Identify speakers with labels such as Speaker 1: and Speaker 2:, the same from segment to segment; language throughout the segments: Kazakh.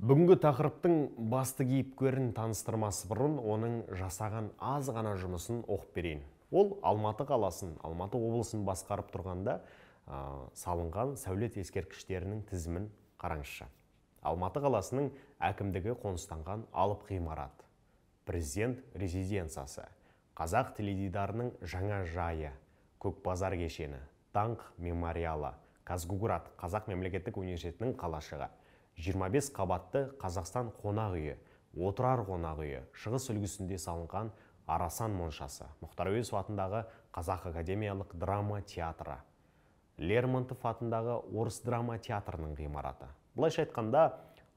Speaker 1: бүгінгі тақырыптың басты кейіпкерін таныстырмасы бұрын оның жасаған аз ғана жұмысын оқып берейін ол алматы қаласын алматы облысын басқарып тұрғанда салынған сәулет ескерткіштерінің тізімін қараңызшы алматы қаласының әкімдігі қоныстанған алып ғимарат президент резиденциясы қазақ теледидарының жаңа жайы көкбазар кешені даңқ мемориалы казгугурат қазақ мемлекеттік университетінің қалашығы 25 қабатты Қазақстан қонақ үйі, отырар қонақ үйі, шығыс үлгісінде салынған Арасан моншасы, Мұхтар Әуезов атындағы Қазақ академиялық драма театры, Лермонтов атындағы Орыс драма театрының ғимараты. Былайша айтқанда,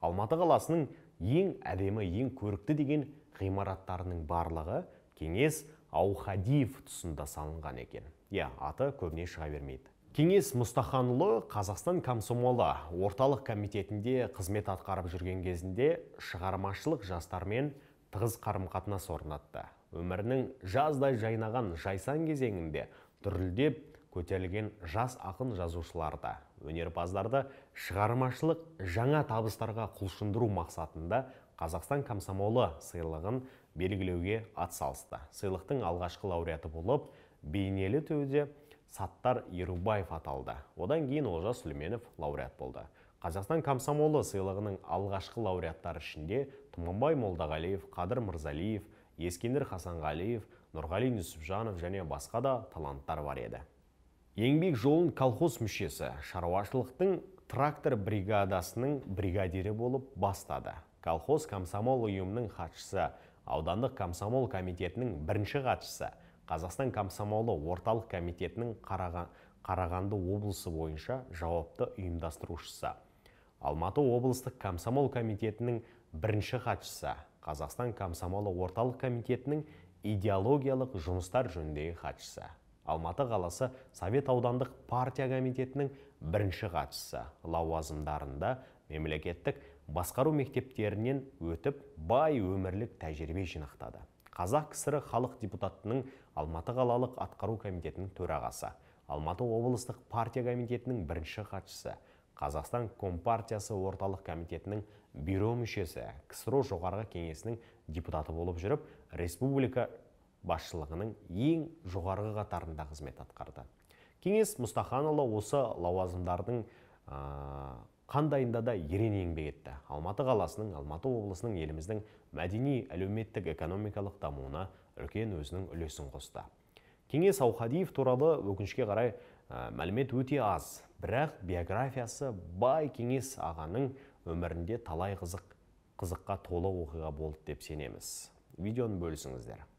Speaker 1: Алматы қаласының ең әдемі, ең көрікті деген ғимараттарының барлығы кеңес Аухадиев тұсында салынған екен. Иә, аты көбіне шыға бермейді кеңес мұстаханұлы қазақстан комсомолы орталық комитетінде қызмет атқарып жүрген кезінде шығармашылық жастармен тығыз қарым қатынас орнатты өмірінің жаздай жайнаған жайсан кезеңінде дүрілдеп көтерілген жас ақын жазушыларды өнерпаздарды шығармашылық жаңа табыстарға құлшындыру мақсатында қазақстан комсомолы сыйлығын белгілеуге атсалысты сыйлықтың алғашқы лауреаты болып бейнелі төуде саттар ерубаев аталды одан кейін Олжа сүлейменов лауреат болды қазақстан комсомолы сыйлығының алғашқы лауреаттары ішінде тұманбай молдағалиев қадыр мырзалиев ескендір хасанғалиев нұрғали нүсіпжанов және басқа да таланттар бар еді еңбек жолын колхоз мүшесі шаруашылықтың трактор бригадасының бригадирі болып бастады колхоз комсомол ұйымының хатшысы аудандық комсомол комитетінің бірінші хатшысы қазақстан комсомолы орталық комитетінің қараға, қарағанды облысы бойынша жауапты ұйымдастырушысы алматы облыстық комсомол комитетінің бірінші хатшысы қазақстан комсомолы орталық комитетінің идеологиялық жұмыстар жөніндегі хатшысы алматы қаласы совет аудандық партия комитетінің бірінші хатшысы лауазымдарында мемлекеттік басқару мектептерінен өтіп бай өмірлік тәжірибе жинақтады қазақ кср халық депутатының алматы қалалық атқару комитетінің төрағасы алматы облыстық партия комитетінің бірінші хатшысы қазақстан компартиясы орталық комитетінің бюро мүшесі ксро жоғарғы кеңесінің депутаты болып жүріп республика басшылығының ең жоғарғы қатарында қызмет атқарды кеңес мұстаханұлы осы лауазымдардың қандайында да ерен еңбек етті алматы қаласының алматы облысының еліміздің мәдени әлеуметтік экономикалық дамуына үлкен өзінің үлесін қосты кеңес аухадиев туралы өкінішке қарай ә, мәлімет өте аз бірақ биографиясы бай кеңес ағаның өмірінде талай қызық қызыққа толы оқиға болды деп сенеміз видеоны бөлісіңіздер